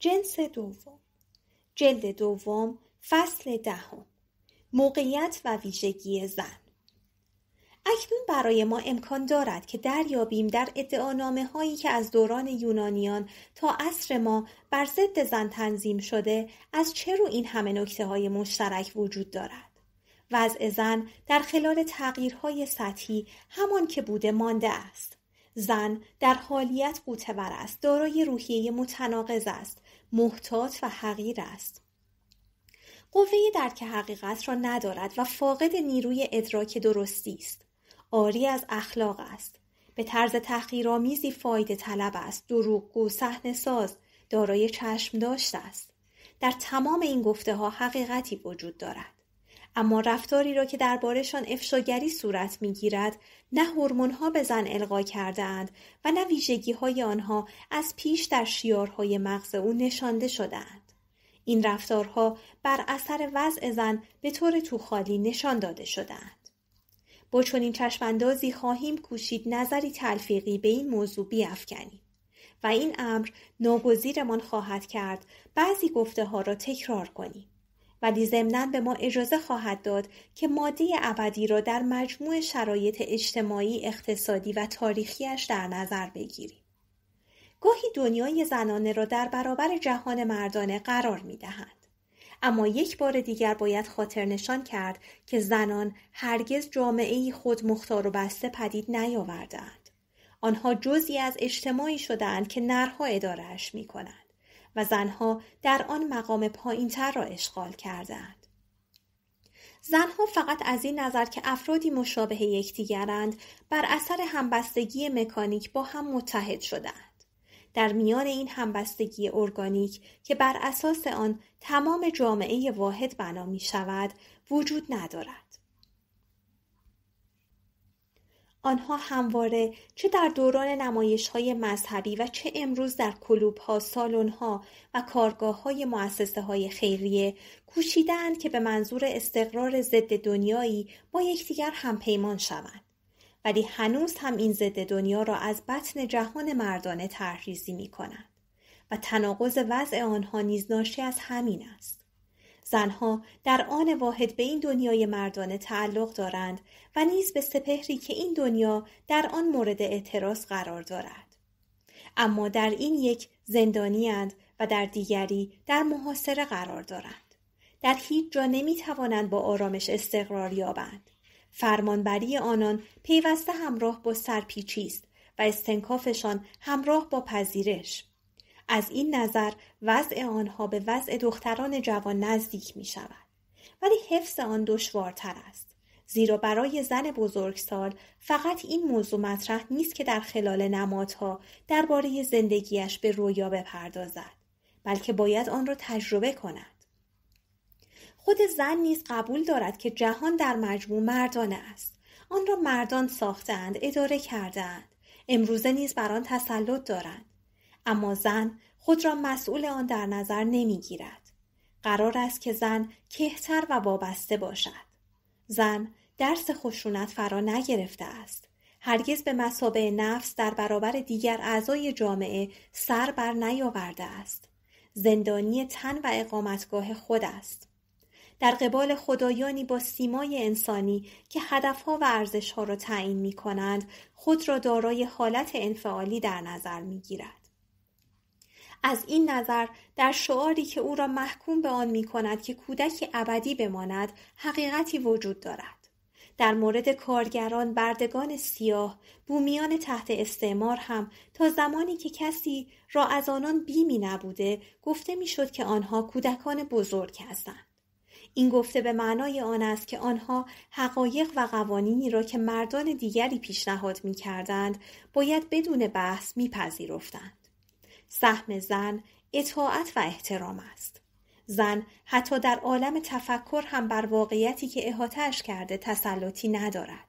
جنس دوم جلد دوم فصل دهم موقعیت و ویژگی زن اکنون برای ما امکان دارد که دریابیم در ادعانامه هایی که از دوران یونانیان تا عصر ما بر ضد زن تنظیم شده از چه رو این همه نکته های مشترک وجود دارد وضع زن در خلال تغییرهای سطحی همان که بوده مانده است زن در حالیت قوتور است دارای روحیه متناقض است محتاط و حقیر است قوه درک حقیقت را ندارد و فاقد نیروی ادراک درستی است آری از اخلاق است به طرز تحقیرآمیزی فایده طلب است دروغگو صحنه ساز دارای چشم داشت است در تمام این گفته ها حقیقتی وجود دارد اما رفتاری را که دربارهشان افشاگری صورت میگیرد نه ها به زن القا کردهاند و نه ویژگی های آنها از پیش در شیارهای مغز او نشانده شدهاند این رفتارها بر اثر وضع زن به طور توخالی نشان داده شدهاند با چنین چشماندازی خواهیم کوشید نظری تلفیقی به این موضوع بیافکنیم و این امر ناگزیرمان خواهد کرد بعضی گفته ها را تکرار کنیم ولی ضمنا به ما اجازه خواهد داد که ماده ابدی را در مجموع شرایط اجتماعی، اقتصادی و تاریخیش در نظر بگیریم. گاهی دنیای زنانه را در برابر جهان مردانه قرار می دهند. اما یک بار دیگر باید خاطر نشان کرد که زنان هرگز جامعه خود مختار و بسته پدید نیاوردند. آنها جزی از اجتماعی شدند که نرها ادارهش می کنند. و زنها در آن مقام پایینتر را اشغال کردند. زنها فقط از این نظر که افرادی مشابه یکدیگرند بر اثر همبستگی مکانیک با هم متحد شدند. در میان این همبستگی ارگانیک که بر اساس آن تمام جامعه واحد بنا می شود وجود ندارد. آنها همواره چه در دوران نمایش های مذهبی و چه امروز در کلوب ها، سالن ها و کارگاه های مؤسسه های خیریه کوشیدند که به منظور استقرار ضد دنیایی با یکدیگر همپیمان شوند. ولی هنوز هم این ضد دنیا را از بطن جهان مردانه تحریزی می کنند و تناقض وضع آنها نیز ناشی از همین است. زنها در آن واحد به این دنیای مردانه تعلق دارند و نیز به سپهری که این دنیا در آن مورد اعتراض قرار دارد اما در این یک زندانیاند و در دیگری در محاصره قرار دارند در هیچ جا نمی توانند با آرامش استقرار یابند فرمانبری آنان پیوسته همراه با سرپیچی است و استنکافشان همراه با پذیرش از این نظر وضع آنها به وضع دختران جوان نزدیک می شود. ولی حفظ آن دشوارتر است. زیرا برای زن بزرگسال فقط این موضوع مطرح نیست که در خلال نمادها درباره زندگیش به رویا بپردازد بلکه باید آن را تجربه کند خود زن نیز قبول دارد که جهان در مجموع مردانه است آن را مردان ساختند اداره کردند. امروزه نیز بر آن تسلط دارند اما زن خود را مسئول آن در نظر نمی گیرد. قرار است که زن کهتر و وابسته باشد. زن درس خشونت فرا نگرفته است. هرگز به مسابه نفس در برابر دیگر اعضای جامعه سر بر نیاورده است. زندانی تن و اقامتگاه خود است. در قبال خدایانی با سیمای انسانی که هدفها و ارزشها را تعیین می کنند خود را دارای حالت انفعالی در نظر می گیرد. از این نظر در شعاری که او را محکوم به آن می کند که کودکی ابدی بماند حقیقتی وجود دارد. در مورد کارگران بردگان سیاه بومیان تحت استعمار هم تا زمانی که کسی را از آنان بیمی نبوده گفته میشد که آنها کودکان بزرگ هستند. این گفته به معنای آن است که آنها حقایق و قوانینی را که مردان دیگری پیشنهاد می کردند باید بدون بحث می سهم زن اطاعت و احترام است. زن حتی در عالم تفکر هم بر واقعیتی که احاتش کرده تسلطی ندارد.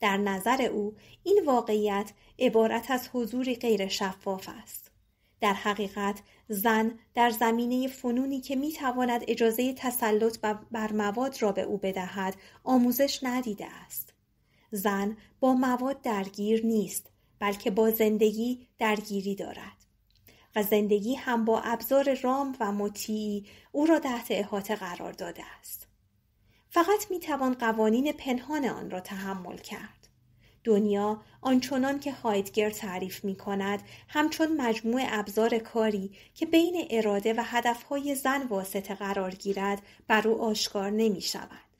در نظر او این واقعیت عبارت از حضوری غیر شفاف است. در حقیقت زن در زمینه فنونی که می تواند اجازه تسلط بر مواد را به او بدهد آموزش ندیده است. زن با مواد درگیر نیست بلکه با زندگی درگیری دارد. و زندگی هم با ابزار رام و مطیع او را تحت احاطه قرار داده است. فقط می توان قوانین پنهان آن را تحمل کرد. دنیا آنچنان که هایدگر تعریف می کند همچون مجموع ابزار کاری که بین اراده و هدفهای زن واسطه قرار گیرد بر او آشکار نمی شود.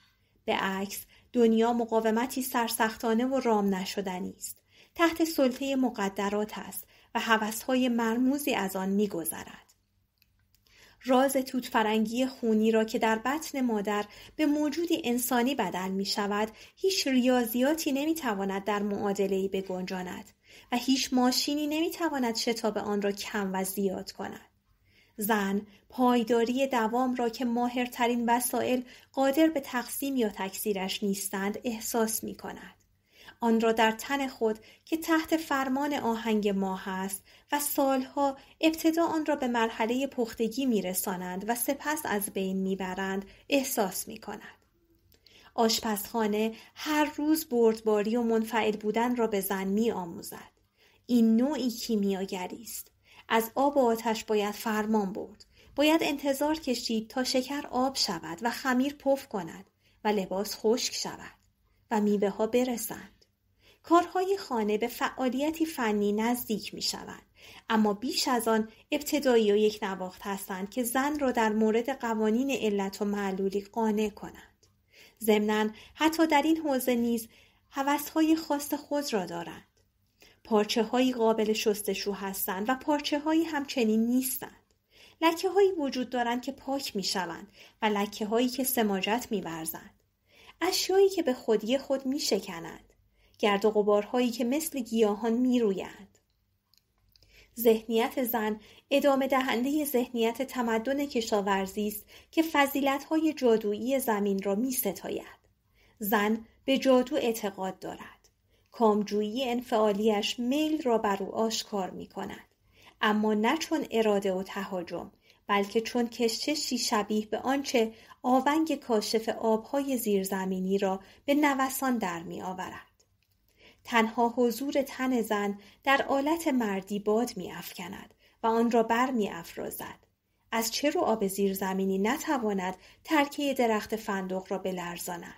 به عکس دنیا مقاومتی سرسختانه و رام نشدنی است. تحت سلطه مقدرات است و های مرموزی از آن میگذرد. راز توت فرنگی خونی را که در بطن مادر به موجودی انسانی بدل می شود هیچ ریاضیاتی نمی تواند در معادله بگنجاند و هیچ ماشینی نمی تواند شتاب آن را کم و زیاد کند زن پایداری دوام را که ماهرترین وسایل قادر به تقسیم یا تکثیرش نیستند احساس می کند آن را در تن خود که تحت فرمان آهنگ ما هست و سالها ابتدا آن را به مرحله پختگی میرسانند و سپس از بین میبرند احساس می کند آشپزخانه هر روز بردباری و منفعل بودن را به زن می آموزد. این نوعی کیمیاگری است. از آب و آتش باید فرمان برد. باید انتظار کشید تا شکر آب شود و خمیر پف کند و لباس خشک شود و میوه ها برسند. کارهای خانه به فعالیتی فنی نزدیک می شوند. اما بیش از آن ابتدایی و یک نواخت هستند که زن را در مورد قوانین علت و معلولی قانع کنند. ضمنا حتی در این حوزه نیز هوسهای خاص خود را دارند. پارچه هایی قابل شستشو هستند و پارچه همچنین نیستند. لکه هایی وجود دارند که پاک می شوند و لکه هایی که سماجت می برزند اشیایی که به خودی خود می شکنند. گرد و غبارهایی که مثل گیاهان رویند. ذهنیت زن ادامه دهنده ذهنیت تمدن کشاورزی است که فضیلت‌های جادویی زمین را می ستاید. زن به جادو اعتقاد دارد. کامجویی انفعالیش میل را بر او آشکار می کند. اما نه چون اراده و تهاجم بلکه چون کششی شبیه به آنچه آونگ کاشف آبهای زیرزمینی را به نوسان در می آورد. تنها حضور تن زن در آلت مردی باد می افکند و آن را بر می افرازد. از چه رو آب زیرزمینی نتواند ترکیه درخت فندق را بلرزاند؟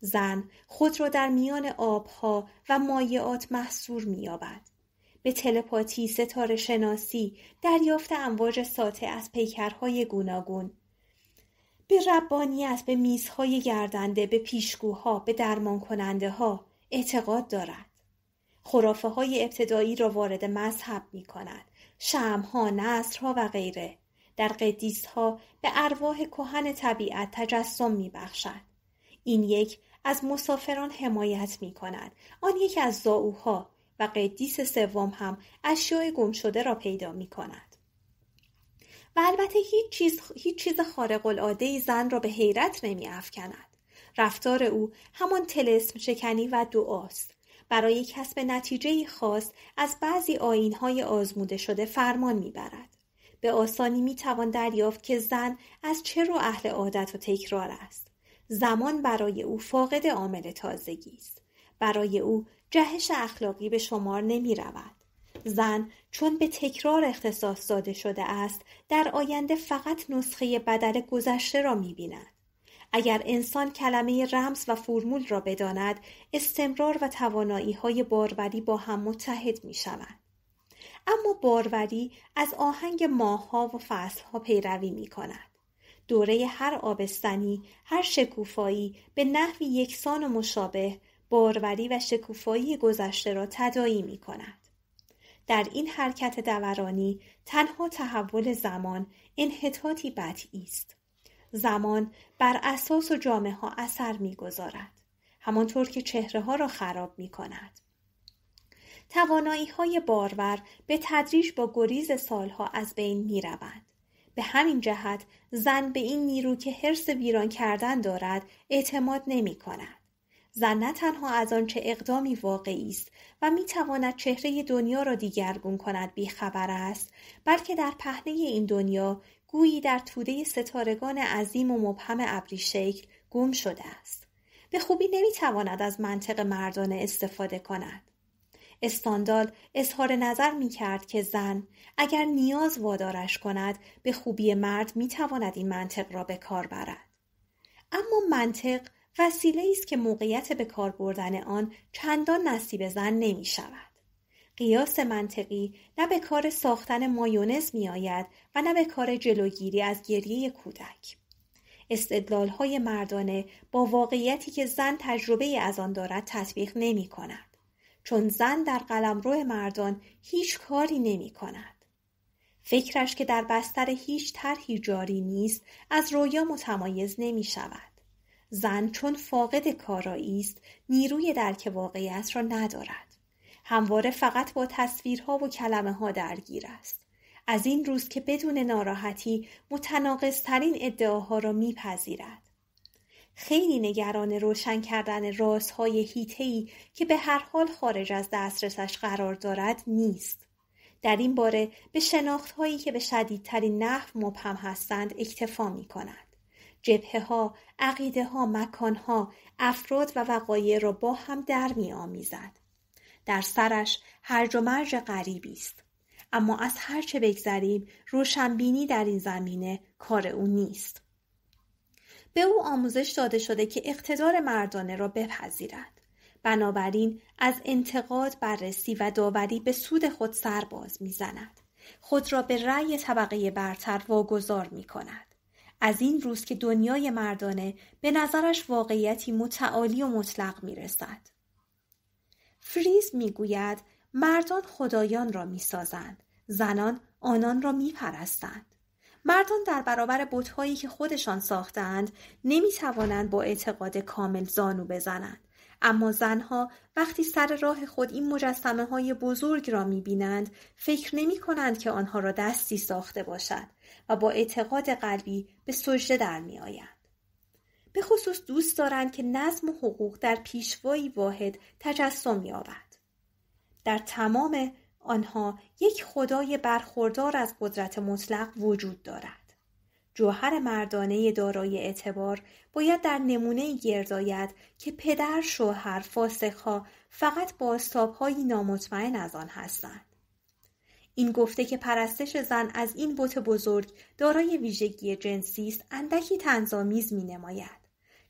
زن خود را در میان آبها و مایعات محصور مییابد به تلپاتی ستاره شناسی دریافت امواج ساطع از پیکرهای گوناگون به ربانیت به میزهای گردنده به پیشگوها به درمان کننده ها اعتقاد دارد خرافه های ابتدایی را وارد مذهب می کند نصر ها و غیره در قدیس ها به ارواح کهن طبیعت تجسم می بخشد. این یک از مسافران حمایت می کند. آن یک از زاوها و قدیس سوم هم اشیاء گم شده را پیدا می کند. و البته هیچ چیز, هیچ چیز خارق العاده زن را به حیرت نمی افکند. رفتار او همان تلسم شکنی و دعاست برای کسب نتیجه خاص از بعضی های آزموده شده فرمان میبرد به آسانی میتوان دریافت که زن از چه رو اهل عادت و تکرار است زمان برای او فاقد عامل تازگی است برای او جهش اخلاقی به شمار نمی رود. زن چون به تکرار اختصاص داده شده است در آینده فقط نسخه بدل گذشته را می اگر انسان کلمه رمز و فرمول را بداند استمرار و توانایی های باروری با هم متحد می شود. اما باروری از آهنگ ماهها و فصلها پیروی می کند. دوره هر آبستنی، هر شکوفایی به نحوی یکسان و مشابه باروری و شکوفایی گذشته را تدایی می کند. در این حرکت دورانی تنها تحول زمان انحطاطی بدی است. زمان بر اساس و جامعه ها اثر میگذارد همانطور که چهره ها را خراب می کند. توانایی های بارور به تدریج با گریز سالها از بین می روند. به همین جهت زن به این نیرو که حرس ویران کردن دارد اعتماد نمی کند. زن نه تنها از آنچه اقدامی واقعی است و میتواند چهره دنیا را دیگرگون کند بیخبر است بلکه در پهنه این دنیا گویی در توده ستارگان عظیم و مبهم شکل گم شده است به خوبی نمیتواند از منطق مردانه استفاده کند استاندال اظهار نظر می کرد که زن اگر نیاز وادارش کند به خوبی مرد می تواند این منطق را به کار برد. اما منطق وسیله است که موقعیت به کار بردن آن چندان نصیب زن نمی شود. قیاس منطقی نه به کار ساختن مایونز می آید و نه به کار جلوگیری از گریه کودک. استدلال های مردانه با واقعیتی که زن تجربه از آن دارد تطبیق نمی کند. چون زن در قلمرو مردان هیچ کاری نمی کند. فکرش که در بستر هیچ طرحی جاری نیست از رویا متمایز نمی شود. زن چون فاقد کارایی است نیروی درک واقعیت را ندارد همواره فقط با تصویرها و کلمه ها درگیر است از این روز که بدون ناراحتی متناقضترین ترین ادعاها را میپذیرد خیلی نگران روشن کردن رازهای هیتهی که به هر حال خارج از دسترسش قرار دارد نیست در این باره به شناختهایی که به شدیدترین نحو مبهم هستند اکتفا می کند. جبهه ها، عقیده ها، مکان ها، افراد و وقایع را با هم در آمیزد. در سرش هرج و مرج غریبی است. اما از هر چه بگذریم روشنبینی در این زمینه کار او نیست. به او آموزش داده شده که اقتدار مردانه را بپذیرد. بنابراین از انتقاد بررسی و داوری به سود خود سرباز میزند خود را به رأی طبقه برتر واگذار می کند. از این روز که دنیای مردانه به نظرش واقعیتی متعالی و مطلق می رسد. فریز می گوید مردان خدایان را می سازند. زنان آنان را می پرستند. مردان در برابر بتهایی که خودشان ساختند نمی توانند با اعتقاد کامل زانو بزنند. اما زنها وقتی سر راه خود این مجسمه های بزرگ را می بینند فکر نمی کنند که آنها را دستی ساخته باشد با اعتقاد قلبی به سجده در می آیند. به خصوص دوست دارند که نظم و حقوق در پیشوایی واحد تجسم یابد. در تمام آنها یک خدای برخوردار از قدرت مطلق وجود دارد. جوهر مردانه دارای اعتبار باید در نمونه گرداید که پدر، شوهر، فاسقها فقط با نامطمئن از آن هستند. این گفته که پرستش زن از این بت بزرگ دارای ویژگی جنسی است اندکی تنظامیز می نماید.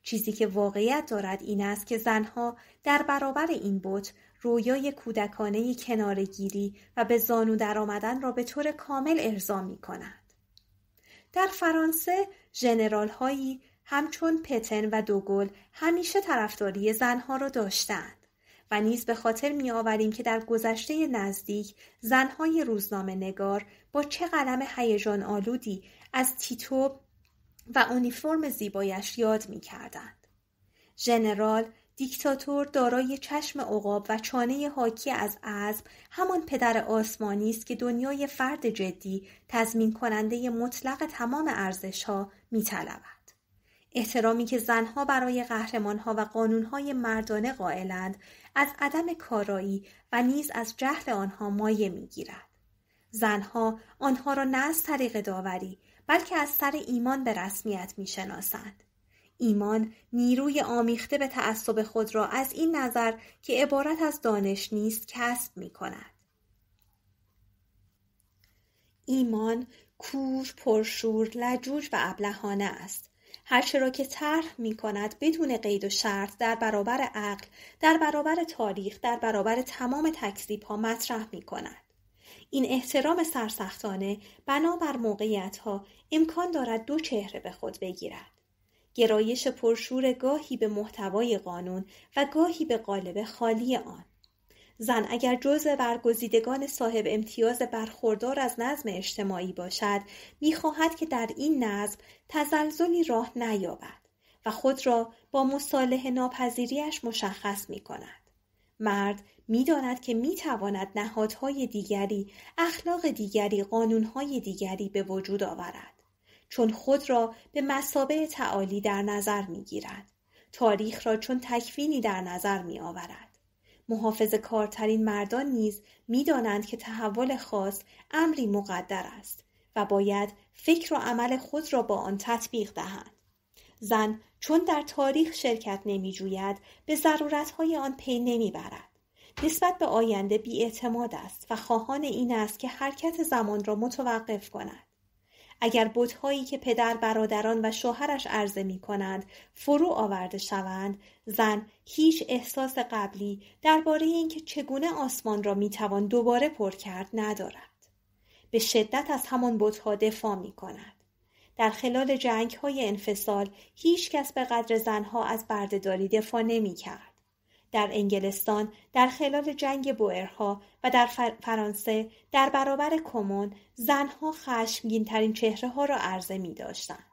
چیزی که واقعیت دارد این است که زنها در برابر این بت رویای کودکانه کنارگیری و به زانو آمدن را به طور کامل ارضا می کند. در فرانسه ژنرال هایی همچون پتن و دوگل همیشه طرفداری زنها را داشتند. و نیز به خاطر می آوریم که در گذشته نزدیک زنهای روزنامه نگار با چه قلم هیجان آلودی از تیتوب و اونیفرم زیبایش یاد می کردند. ژنرال دیکتاتور دارای چشم عقاب و چانه حاکی از عزم همان پدر آسمانی است که دنیای فرد جدی تضمین کننده مطلق تمام ارزشها میطلبد احترامی که زنها برای قهرمانها و قانونهای مردانه قائلند از عدم کارایی و نیز از جهل آنها مایه میگیرد زنها آنها را نه از طریق داوری بلکه از سر ایمان به رسمیت میشناسند ایمان نیروی آمیخته به تعصب خود را از این نظر که عبارت از دانش نیست کسب می کند. ایمان کور، پرشور، لجوج و ابلهانه است هرچه را که طرح می کند بدون قید و شرط در برابر عقل در برابر تاریخ در برابر تمام تکذیب ها مطرح می کند این احترام سرسختانه بنابر موقعیت ها امکان دارد دو چهره به خود بگیرد گرایش پرشور گاهی به محتوای قانون و گاهی به قالب خالی آن زن اگر جزء برگزیدگان صاحب امتیاز برخوردار از نظم اجتماعی باشد میخواهد که در این نظم تزلزلی راه نیابد و خود را با مصالحه ناپذیریش مشخص می کند. مرد میداند که میتواند نهادهای دیگری، اخلاق دیگری، قانونهای دیگری به وجود آورد. چون خود را به مسابه تعالی در نظر میگیرد. تاریخ را چون تکفینی در نظر می آورد. محافظ کارترین مردان نیز میدانند که تحول خاص امری مقدر است و باید فکر و عمل خود را با آن تطبیق دهند. زن چون در تاریخ شرکت نمی جوید به ضرورتهای آن پی نمی برد. نسبت به آینده بیاعتماد است و خواهان این است که حرکت زمان را متوقف کند. اگر بتهایی که پدر برادران و شوهرش عرضه می کنند فرو آورده شوند زن هیچ احساس قبلی درباره اینکه چگونه آسمان را می توان دوباره پر کرد ندارد به شدت از همان بتها دفاع می کند در خلال جنگ های انفصال هیچ کس به قدر زنها از بردهداری دفاع نمی کرد در انگلستان در خلال جنگ بوئرها و در فرانسه در برابر کمون زنها خشمگین ترین چهره ها را عرضه می داشتند.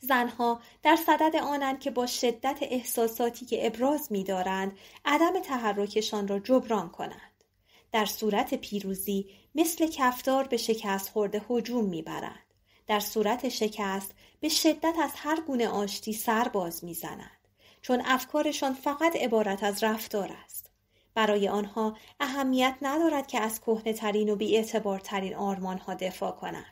زنها در صدد آنند که با شدت احساساتی که ابراز می دارند عدم تحرکشان را جبران کنند. در صورت پیروزی مثل کفتار به شکست خورده هجوم برند. در صورت شکست به شدت از هر گونه آشتی سر باز زنند. چون افکارشان فقط عبارت از رفتار است. برای آنها اهمیت ندارد که از کهنه ترین و آرمان آرمانها دفاع کنند.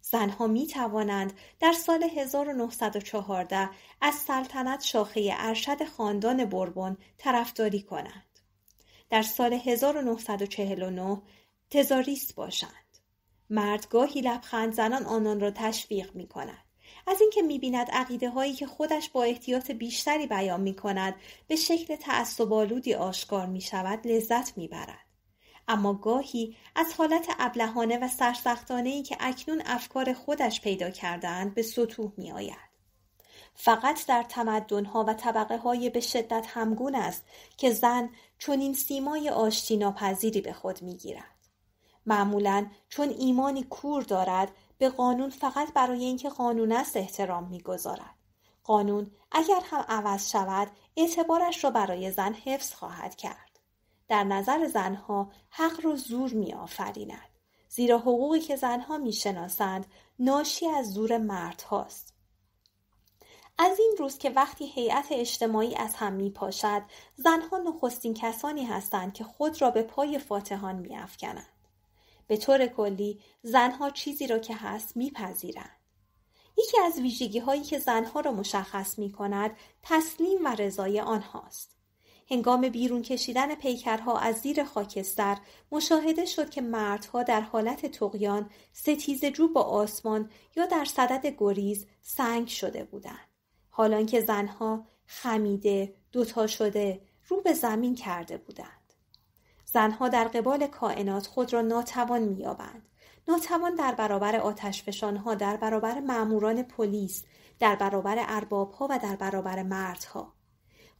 زنها می توانند در سال 1914 از سلطنت شاخه ارشد خاندان بربون طرفداری کنند. در سال 1949 تزاریست باشند. مرد گاهی لبخند زنان آنان را تشویق می کند. از اینکه میبیند عقیده هایی که خودش با احتیاط بیشتری بیان می به شکل تعصب آلودی آشکار می لذت میبرد. اما گاهی از حالت ابلهانه و سرسختانه ای که اکنون افکار خودش پیدا کردهاند به سطوح میآید فقط در تمدنها و طبقه های به شدت همگون است که زن چنین سیمای آشتی ناپذیری به خود می گیرد. معمولا چون ایمانی کور دارد به قانون فقط برای اینکه قانون است احترام میگذارد قانون اگر هم عوض شود اعتبارش را برای زن حفظ خواهد کرد در نظر زنها حق را زور میآفریند زیرا حقوقی که زنها میشناسند ناشی از زور مردهاست از این روز که وقتی هیئت اجتماعی از هم می پاشد زنها نخستین کسانی هستند که خود را به پای فاتحان می به طور کلی زنها چیزی را که هست میپذیرند. یکی از ویژگی هایی که زنها را مشخص می کند تسلیم و رضای آنهاست. هنگام بیرون کشیدن پیکرها از زیر خاکستر مشاهده شد که مردها در حالت تقیان جو با آسمان یا در صدد گریز سنگ شده بودند. حالان که زنها خمیده، دوتا شده، رو به زمین کرده بودند. زنها در قبال کائنات خود را ناتوان مییابند ناتوان در برابر آتشفشانها در برابر معموران پلیس در برابر اربابها و در برابر مردها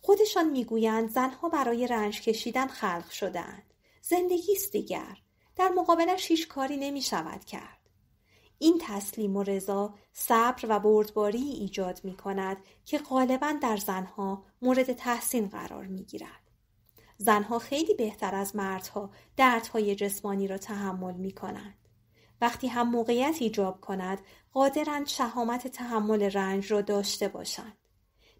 خودشان میگویند زنها برای رنج کشیدن خلق شدهاند زندگی است دیگر در مقابلش هیچ کاری نمی شود کرد این تسلیم و رضا صبر و بردباری ایجاد می کند که غالبا در زنها مورد تحسین قرار می گیرد. زنها خیلی بهتر از مردها دردهای جسمانی را تحمل می کنند. وقتی هم موقعیت ایجاب کند قادرند شهامت تحمل رنج را داشته باشند.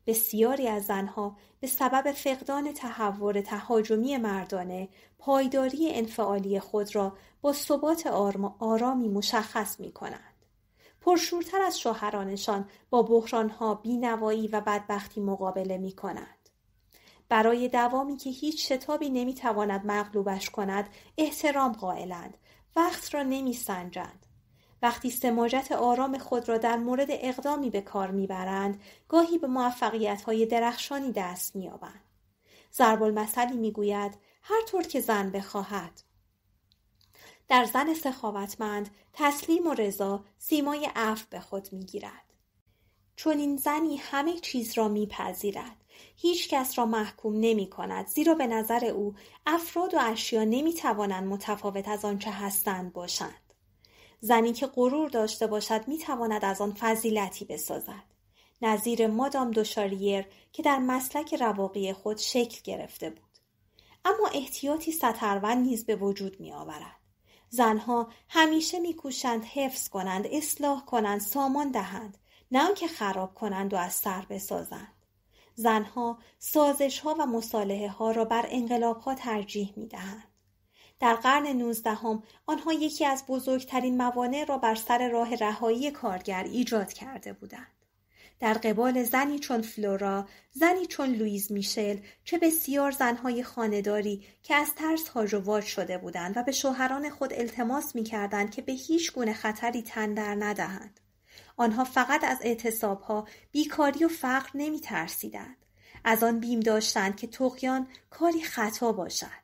بسیاری از زنها به سبب فقدان تحور تهاجمی مردانه پایداری انفعالی خود را با ثبات آرامی مشخص می کنند. پرشورتر از شوهرانشان با بحرانها بینوایی و بدبختی مقابله می کنند. برای دوامی که هیچ شتابی نمیتواند مغلوبش کند احترام قائلند وقت را نمیسنجند وقتی سماجت آرام خود را در مورد اقدامی به کار میبرند گاهی به موفقیت های درخشانی دست مییابند ضرب المثلی میگوید هر طور که زن بخواهد در زن سخاوتمند تسلیم و رضا سیمای عفو به خود میگیرد چون این زنی همه چیز را میپذیرد هیچ کس را محکوم نمی کند زیرا به نظر او افراد و اشیا نمی توانند متفاوت از آنچه هستند باشند. زنی که غرور داشته باشد می تواند از آن فضیلتی بسازد. نظیر مادام دوشاریر که در مسلک رواقی خود شکل گرفته بود. اما احتیاطی سطروند نیز به وجود می آورد. زنها همیشه میکوشند حفظ کنند، اصلاح کنند، سامان دهند، نه که خراب کنند و از سر بسازند. زنها سازش ها و مصالحه ها را بر انقلاب ها ترجیح می دهند. در قرن نوزدهم آنها یکی از بزرگترین موانع را بر سر راه رهایی کارگر ایجاد کرده بودند. در قبال زنی چون فلورا، زنی چون لویز میشل، چه بسیار زنهای خانداری که از ترس هاژوواج شده بودند و به شوهران خود التماس میکردند که به هیچ گونه خطری تن در ندهند. آنها فقط از اعتصابها بیکاری و فقر نمی از آن بیم داشتند که تقیان کاری خطا باشد.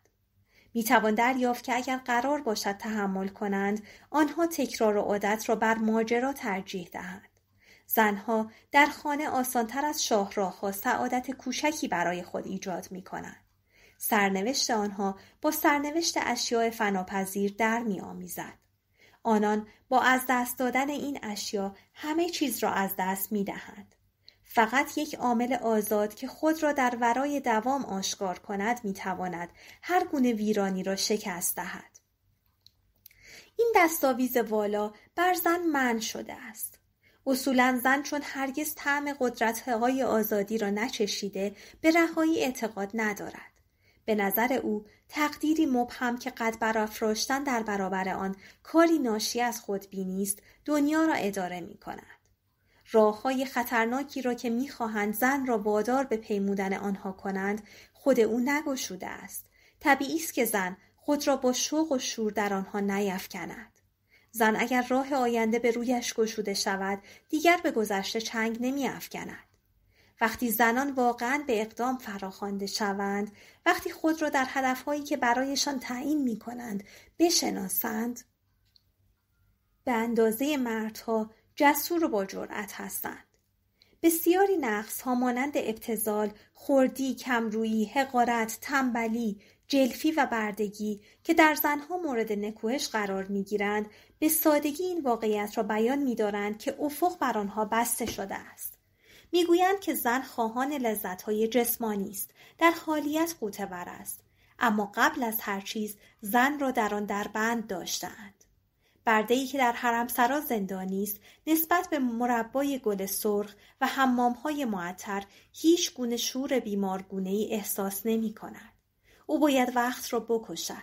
می توان دریافت که اگر قرار باشد تحمل کنند آنها تکرار و عادت را بر ماجرا ترجیح دهند. زنها در خانه آسانتر از شاهراهها سعادت کوچکی برای خود ایجاد می کنند. سرنوشت آنها با سرنوشت اشیاء فناپذیر در می آمیزد. آنان با از دست دادن این اشیا همه چیز را از دست می دهند. فقط یک عامل آزاد که خود را در ورای دوام آشکار کند می تواند هر گونه ویرانی را شکست دهد. این دستاویز والا بر زن من شده است. اصولا زن چون هرگز طعم های آزادی را نچشیده به رهایی اعتقاد ندارد. به نظر او تقدیری مبهم که قد برافراشتن در برابر آن کاری ناشی از خودبینی است دنیا را اداره می کند. راه های خطرناکی را که میخواهند زن را وادار به پیمودن آنها کنند خود او نگشوده است طبیعی است که زن خود را با شوق و شور در آنها نیفکند زن اگر راه آینده به رویش گشوده شود دیگر به گذشته چنگ نمیافکند وقتی زنان واقعا به اقدام فراخوانده شوند وقتی خود را در هدفهایی که برایشان تعیین می کنند بشناسند به اندازه مردها جسور و با جرأت هستند بسیاری نقص ها مانند ابتزال، خوردی، کمرویی، حقارت، تنبلی، جلفی و بردگی که در زنها مورد نکوهش قرار میگیرند به سادگی این واقعیت را بیان میدارند که افق بر آنها بسته شده است میگویند که زن خواهان لذتهای جسمانی است در حالیت قوتور است اما قبل از هر چیز زن را در آن بند داشتهاند بردهای که در حرمسرا زندانی است نسبت به مربای گل سرخ و حمامهای معطر هیچ گونه شور بیمارگونه ای احساس نمی کند. او باید وقت را بکشد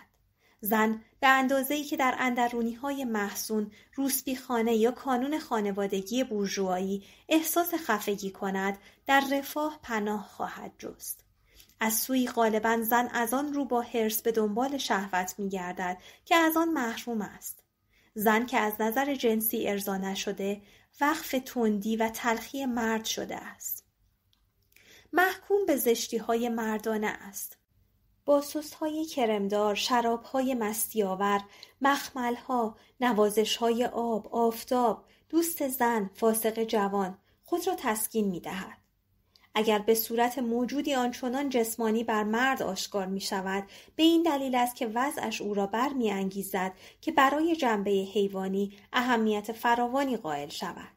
زن به اندازه‌ای که در اندرونی‌های محسون خانه یا کانون خانوادگی بورژوایی احساس خفگی کند در رفاه پناه خواهد جست از سوی غالبا زن از آن رو با حرس به دنبال شهوت می گردد که از آن محروم است زن که از نظر جنسی ارضا نشده وقف تندی و تلخی مرد شده است محکوم به زشتی های مردانه است با های کرمدار، شرابهای مستیاور، مخملها، نوازشهای آب، آفتاب، دوست زن، فاسق جوان خود را تسکین می دهد. اگر به صورت موجودی آنچنان جسمانی بر مرد آشکار می شود به این دلیل است که وضعش او را بر می انگیزد که برای جنبه حیوانی اهمیت فراوانی قائل شود.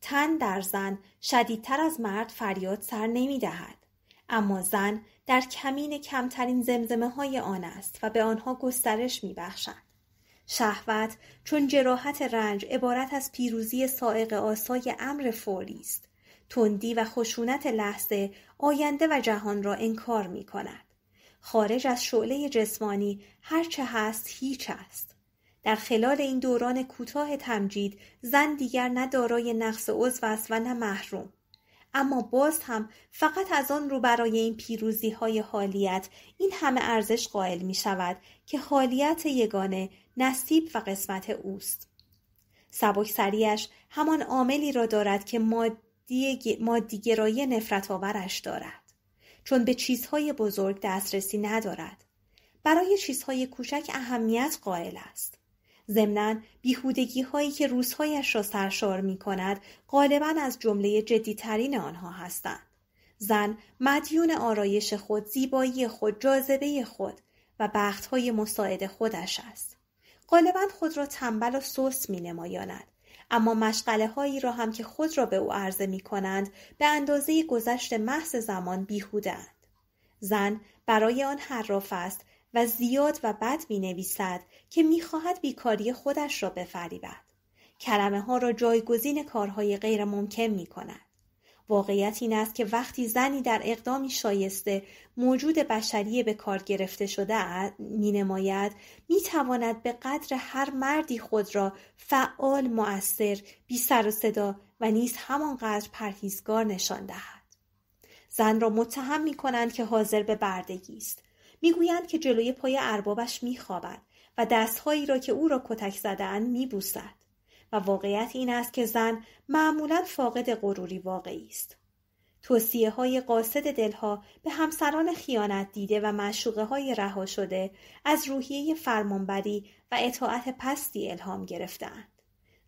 تن در زن شدیدتر از مرد فریاد سر نمی دهد. اما زن در کمین کمترین زمزمه های آن است و به آنها گسترش میبخشند. شهوت چون جراحت رنج عبارت از پیروزی سائق آسای امر فوری است. تندی و خشونت لحظه آینده و جهان را انکار می کند. خارج از شعله جسمانی هرچه هست هیچ است. در خلال این دوران کوتاه تمجید زن دیگر نه دارای نقص عضو است و نه محروم. اما باز هم فقط از آن رو برای این پیروزی های حالیت این همه ارزش قائل می شود که حالیت یگانه نصیب و قسمت اوست. سریش همان عاملی را دارد که مادی، مادیگرایی نفرت آورش دارد. چون به چیزهای بزرگ دسترسی ندارد. برای چیزهای کوچک اهمیت قائل است. زمنان بیهودگی هایی که روزهایش را سرشار می کند غالبا از جمله جدیترین آنها هستند. زن مدیون آرایش خود، زیبایی خود، جاذبه خود و بخت های مساعد خودش است. غالبا خود را تنبل و سوس می نمایاند. اما مشغله هایی را هم که خود را به او عرضه می کنند به اندازه گذشت محض زمان بیهودند. زن برای آن حراف است و زیاد و بد می نویسد که می خواهد بیکاری خودش را بفریبد. کلمه ها را جایگزین کارهای غیر ممکن می کند. واقعیت این است که وقتی زنی در اقدامی شایسته موجود بشریه به کار گرفته شده می نماید می تواند به قدر هر مردی خود را فعال مؤثر بی سر و صدا و نیز همانقدر پرهیزگار نشان دهد. زن را متهم می کنند که حاضر به بردگی است میگویند که جلوی پای اربابش میخوابد و دستهایی را که او را کتک زدهاند میبوسد و واقعیت این است که زن معمولا فاقد غروری واقعی است توصیه های قاصد دلها به همسران خیانت دیده و مشوقه های رها شده از روحیه فرمانبری و اطاعت پستی الهام گرفتند.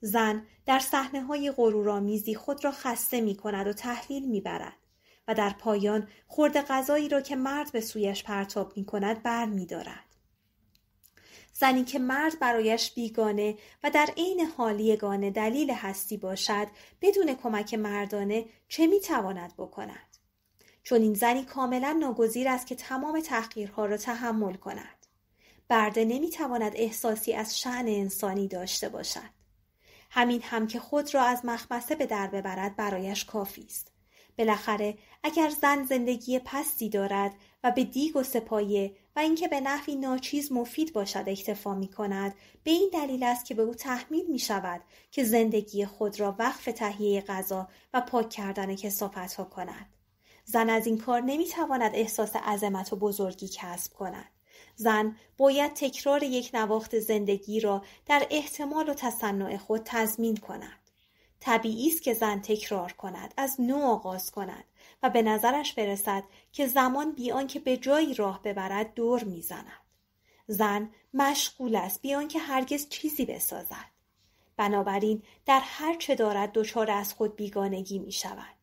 زن در صحنه های غرورآمیزی خود را خسته می کند و تحلیل میبرد. و در پایان خورد غذایی را که مرد به سویش پرتاب می کند بر دارد. زنی که مرد برایش بیگانه و در عین حال یگانه دلیل هستی باشد بدون کمک مردانه چه می تواند بکند چون این زنی کاملا ناگزیر است که تمام تحقیرها را تحمل کند برده نمی تواند احساسی از شعن انسانی داشته باشد همین هم که خود را از مخمسه به در ببرد برایش کافی است بالاخره اگر زن زندگی پستی دارد و به دیگ و سپایه و اینکه به نحوی ناچیز مفید باشد اکتفا می کند به این دلیل است که به او تحمیل می شود که زندگی خود را وقف تهیه غذا و پاک کردن کسافت ها کند زن از این کار نمی تواند احساس عظمت و بزرگی کسب کند زن باید تکرار یک نواخت زندگی را در احتمال و تصنع خود تضمین کند طبیعی است که زن تکرار کند از نو آغاز کند و به نظرش برسد که زمان بیان که به جایی راه ببرد دور میزند زن مشغول است بیان که هرگز چیزی بسازد بنابراین در هر چه دارد دچار از خود بیگانگی می شود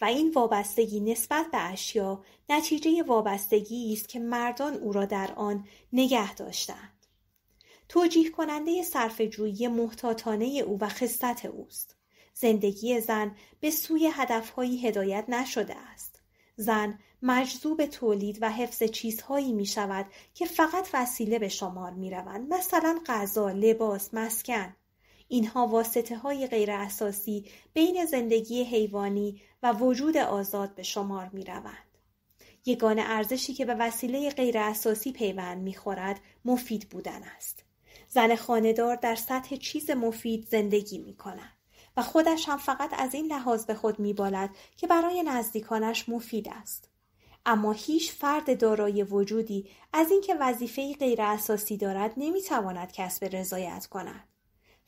و این وابستگی نسبت به اشیا نتیجه وابستگی است که مردان او را در آن نگه داشتند. توجیه کننده صرف جویی محتاطانه او و خصت اوست. زندگی زن به سوی هدفهایی هدایت نشده است. زن مجذوب تولید و حفظ چیزهایی می شود که فقط وسیله به شمار می روند. مثلا غذا، لباس، مسکن. اینها واسطه های غیر اساسی بین زندگی حیوانی و وجود آزاد به شمار می روند. یگان ارزشی که به وسیله غیر اساسی پیوند میخورد مفید بودن است. زن خاندار در سطح چیز مفید زندگی می و خودش هم فقط از این لحاظ به خود میبالد که برای نزدیکانش مفید است اما هیچ فرد دارای وجودی از اینکه وظیفه غیر اساسی دارد نمیتواند کسب رضایت کند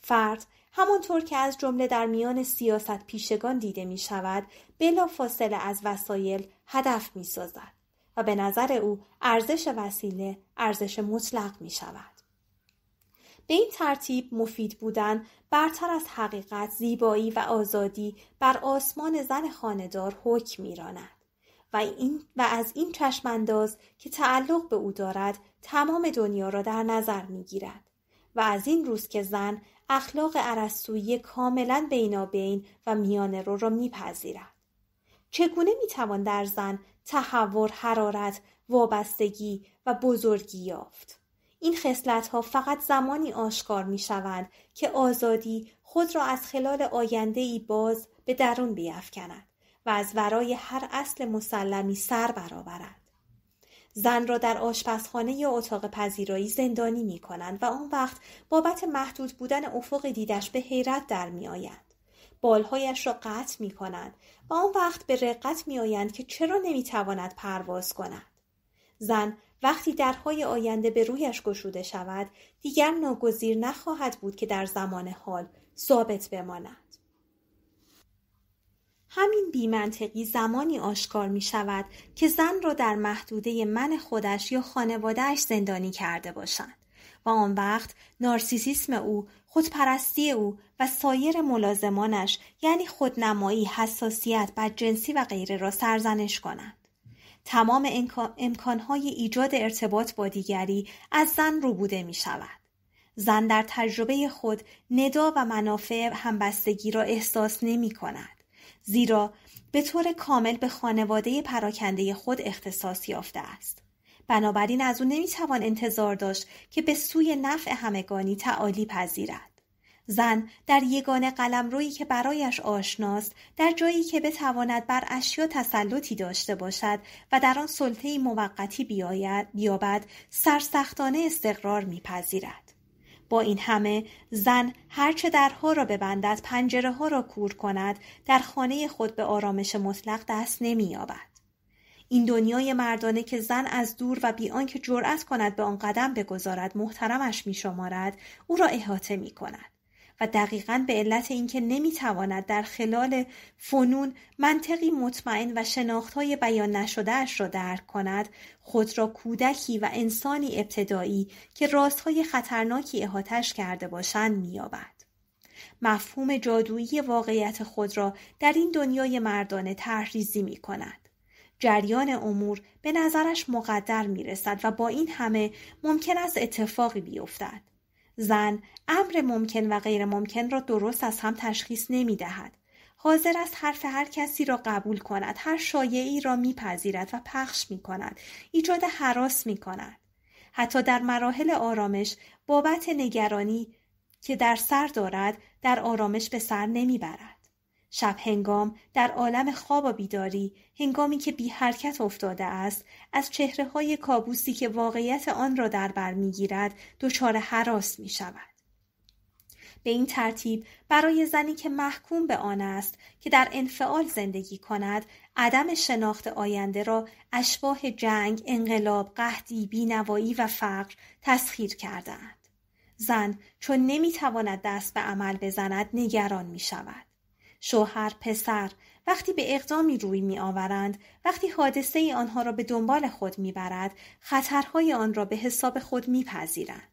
فرد همانطور که از جمله در میان سیاست پیشگان دیده می شود بلا فاصله از وسایل هدف می سازد و به نظر او ارزش وسیله ارزش مطلق می شود. به این ترتیب مفید بودن برتر از حقیقت زیبایی و آزادی بر آسمان زن خاندار حکم میراند و, و از این چشمانداز که تعلق به او دارد تمام دنیا را در نظر میگیرد و از این روز که زن اخلاق عرستویی کاملا بینابین و میانه رو را میپذیرد چگونه میتوان در زن تحور حرارت وابستگی و بزرگی یافت این خصلت ها فقط زمانی آشکار می شوند که آزادی خود را از خلال آینده ای باز به درون بیافکند و از ورای هر اصل مسلمی سر برآورد. زن را در آشپزخانه یا اتاق پذیرایی زندانی می کنند و آن وقت بابت محدود بودن افق دیدش به حیرت در می آیند. بالهایش را قطع می کنند و آن وقت به رقت می آیند که چرا نمی تواند پرواز کند. زن وقتی درهای آینده به رویش گشوده شود دیگر ناگزیر نخواهد بود که در زمان حال ثابت بماند همین بیمنطقی زمانی آشکار می شود که زن را در محدوده من خودش یا خانوادهش زندانی کرده باشند و آن وقت نارسیسیسم او، خودپرستی او و سایر ملازمانش یعنی خودنمایی، حساسیت، بدجنسی و غیره را سرزنش کنند. تمام امکانهای ایجاد ارتباط با دیگری از زن بوده می شود. زن در تجربه خود ندا و منافع همبستگی را احساس نمی کند. زیرا به طور کامل به خانواده پراکنده خود اختصاص یافته است. بنابراین از او نمیتوان انتظار داشت که به سوی نفع همگانی تعالی پذیرد. زن در یگانه قلمرویی که برایش آشناست در جایی که بتواند بر اشیا تسلطی داشته باشد و در آن سلطه موقتی بیاید بیابد سرسختانه استقرار میپذیرد با این همه زن هرچه درها را ببندد پنجره ها را کور کند در خانه خود به آرامش مطلق دست نمییابد این دنیای مردانه که زن از دور و بی آنکه جرأت کند به آن قدم بگذارد محترمش میشمارد او را احاطه می کند. و دقیقا به علت اینکه نمیتواند در خلال فنون منطقی مطمئن و شناختهای بیان نشدهاش را درک کند خود را کودکی و انسانی ابتدایی که راستهای خطرناکی احاتش کرده باشند مییابد مفهوم جادویی واقعیت خود را در این دنیای مردانه تحریزی می کند. جریان امور به نظرش مقدر می رسد و با این همه ممکن است اتفاقی بیفتد. زن امر ممکن و غیر ممکن را درست از هم تشخیص نمی دهد. حاضر است حرف هر کسی را قبول کند، هر شایعی را میپذیرد و پخش می کند، ایجاد حراس می کند. حتی در مراحل آرامش بابت نگرانی که در سر دارد در آرامش به سر نمیبرد. شب هنگام در عالم خواب و بیداری هنگامی که بی حرکت افتاده است از چهره های کابوسی که واقعیت آن را در بر میگیرد دچار حراس می شود. به این ترتیب برای زنی که محکوم به آن است که در انفعال زندگی کند عدم شناخت آینده را اشباه جنگ، انقلاب، قهدی، بینوایی و فقر تسخیر کردهاند. زن چون نمیتواند دست به عمل بزند نگران می شود. شوهر، پسر وقتی به اقدامی روی می آورند، وقتی حادثه ای آنها را به دنبال خود می خطرهای آن را به حساب خود می پذیرند.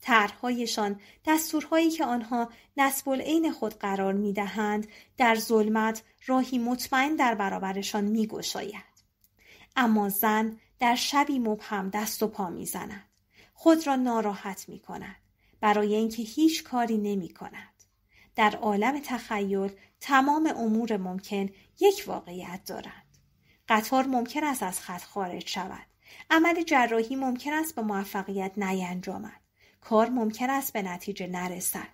طرحهایشان دستورهایی که آنها نسب العین خود قرار می دهند، در ظلمت راهی مطمئن در برابرشان می اما زن در شبی مبهم دست و پا می زند. خود را ناراحت می کند. برای اینکه هیچ کاری نمی کند. در عالم تخیل تمام امور ممکن یک واقعیت دارند. قطار ممکن است از خط خارج شود. عمل جراحی ممکن است به موفقیت نینجامد. کار ممکن است به نتیجه نرسد.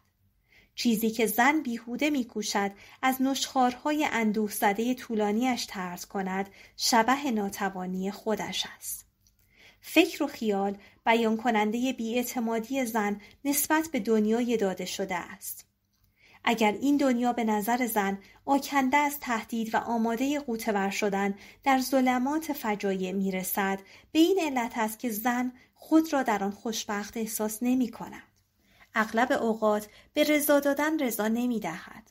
چیزی که زن بیهوده میکوشد از نشخارهای اندوه زده طولانیش ترس کند شبه ناتوانی خودش است. فکر و خیال بیان کننده بیاعتمادی زن نسبت به دنیای داده شده است. اگر این دنیا به نظر زن آکنده از تهدید و آماده قوتور شدن در ظلمات فجایع میرسد به این علت است که زن خود را در آن خوشبخت احساس نمی اغلب اوقات به رضا دادن رضا نمی دهد.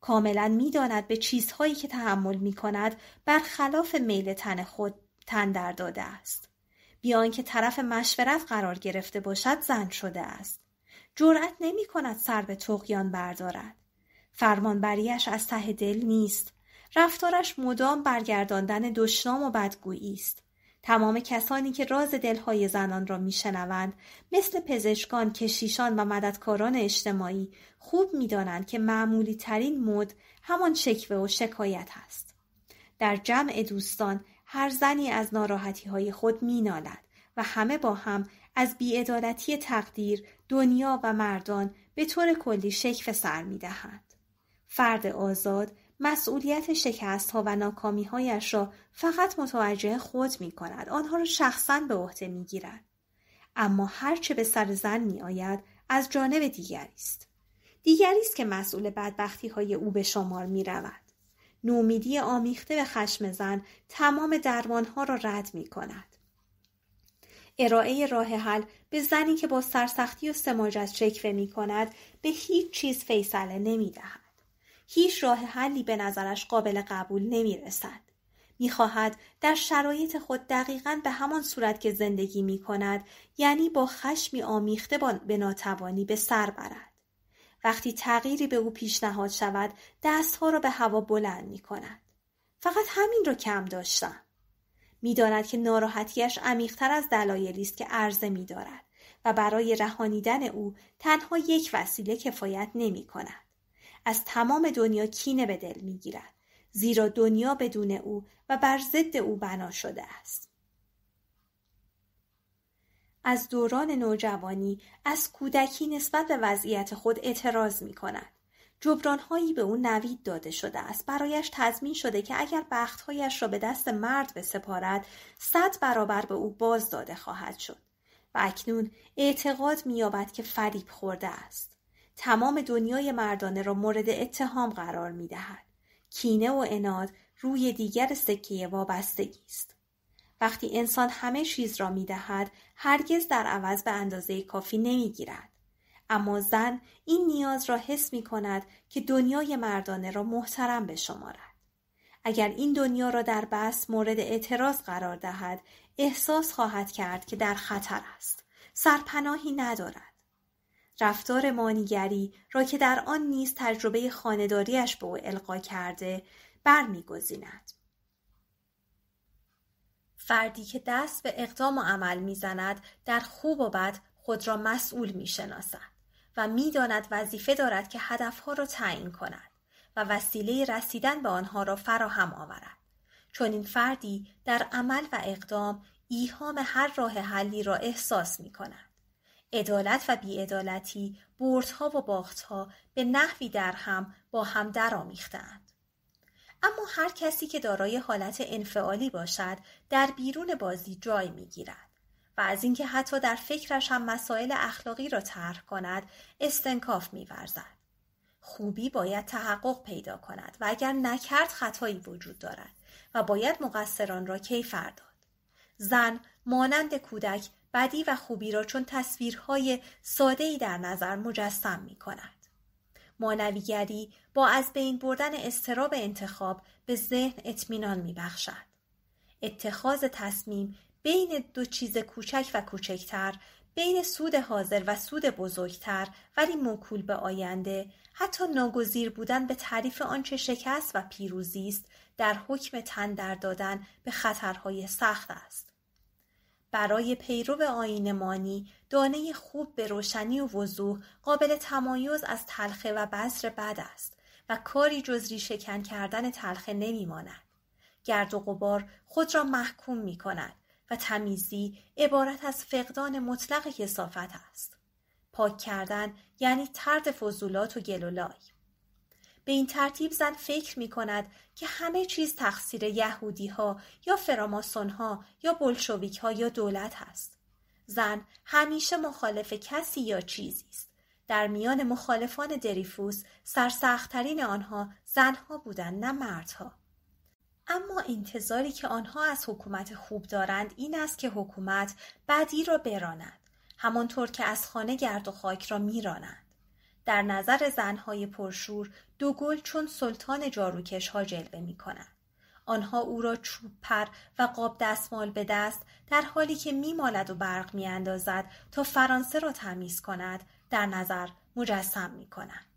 کاملا می داند به چیزهایی که تحمل می کند برخلاف میل تن خود تن در داده است. بیان که طرف مشورت قرار گرفته باشد زن شده است. جرأت نمی کند سر به تقیان بردارد. فرمانبریش از ته دل نیست. رفتارش مدام برگرداندن دشنام و بدگویی است. تمام کسانی که راز دلهای زنان را میشنوند مثل پزشکان، کشیشان و مددکاران اجتماعی خوب میدانند که معمولی ترین مد همان شکوه و شکایت است. در جمع دوستان هر زنی از ناراحتی های خود مینالد و همه با هم از بیعدالتی تقدیر دنیا و مردان به طور کلی شکف سر می دهند. فرد آزاد مسئولیت شکست ها و ناکامی هایش را فقط متوجه خود می کند. آنها را شخصا به عهده می گیرد. اما هرچه به سر زن می آید از جانب دیگری است. دیگری است که مسئول بدبختی های او به شمار می رود. نومیدی آمیخته به خشم زن تمام درمان ها را رد می کند. ارائه راه حل به زنی که با سرسختی و سماجت شکوه می کند به هیچ چیز فیصله نمی دهد. هیچ راه حلی به نظرش قابل قبول نمی رسد. می خواهد در شرایط خود دقیقا به همان صورت که زندگی می کند یعنی با خشمی آمیخته به ناتوانی به سر برد. وقتی تغییری به او پیشنهاد شود دستها را به هوا بلند می کند. فقط همین را کم داشتم. میداند که ناراحتیش عمیقتر از دلایلی است که عرضه میدارد و برای رهانیدن او تنها یک وسیله کفایت نمی کند. از تمام دنیا کینه به دل می گیرد. زیرا دنیا بدون او و بر ضد او بنا شده است. از دوران نوجوانی از کودکی نسبت به وضعیت خود اعتراض می کند. جبرانهایی به او نوید داده شده است برایش تضمین شده که اگر بختهایش را به دست مرد بسپارد صد برابر به او باز داده خواهد شد و اکنون اعتقاد مییابد که فریب خورده است تمام دنیای مردانه را مورد اتهام قرار میدهد کینه و اناد روی دیگر سکه وابستگی است وقتی انسان همه چیز را میدهد هرگز در عوض به اندازه کافی نمیگیرد اما زن این نیاز را حس می کند که دنیای مردانه را محترم به شمارد. اگر این دنیا را در بس مورد اعتراض قرار دهد، احساس خواهد کرد که در خطر است. سرپناهی ندارد. رفتار مانیگری را که در آن نیز تجربه خانداریش به او القا کرده برمیگزیند فردی که دست به اقدام و عمل میزند در خوب و بد خود را مسئول میشناسد و میداند وظیفه دارد که هدفها را تعیین کند و وسیله رسیدن به آنها را فراهم آورد چون این فردی در عمل و اقدام ایهام هر راه حلی را احساس می کند. عدالت و بیعدالتی بردها و باختها به نحوی در هم با هم درآمیختهاند اما هر کسی که دارای حالت انفعالی باشد در بیرون بازی جای می گیرد. و از اینکه حتی در فکرش هم مسائل اخلاقی را طرح کند استنکاف میورزد خوبی باید تحقق پیدا کند و اگر نکرد خطایی وجود دارد و باید مقصران را کیفر داد زن مانند کودک بدی و خوبی را چون تصویرهای ای در نظر مجسم می کند. مانویگری با از بین بردن استراب انتخاب به ذهن اطمینان می بخشد. اتخاذ تصمیم بین دو چیز کوچک و کوچکتر بین سود حاضر و سود بزرگتر ولی موکول به آینده حتی ناگزیر بودن به تعریف آنچه شکست و پیروزی است در حکم تن در دادن به خطرهای سخت است برای پیرو آینمانی دانه خوب به روشنی و وضوح قابل تمایز از تلخه و بذر بد است و کاری جز ریشهکن کردن تلخه نمیماند گرد و قبار خود را محکوم می کند و تمیزی عبارت از فقدان مطلق کسافت است. پاک کردن یعنی ترد فضولات و گلولای. به این ترتیب زن فکر می کند که همه چیز تقصیر یهودی ها یا فراماسون ها یا بلشویک ها یا دولت هست. زن همیشه مخالف کسی یا چیزی است. در میان مخالفان دریفوس سرسختترین آنها زنها بودند نه مردها. اما انتظاری که آنها از حکومت خوب دارند این است که حکومت بدی را براند همانطور که از خانه گرد و خاک را میرانند در نظر زنهای پرشور دو گل چون سلطان جاروکش ها جلوه می کنند. آنها او را چوب پر و قاب دستمال به دست در حالی که میمالد و برق میاندازد تا فرانسه را تمیز کند در نظر مجسم می کنند.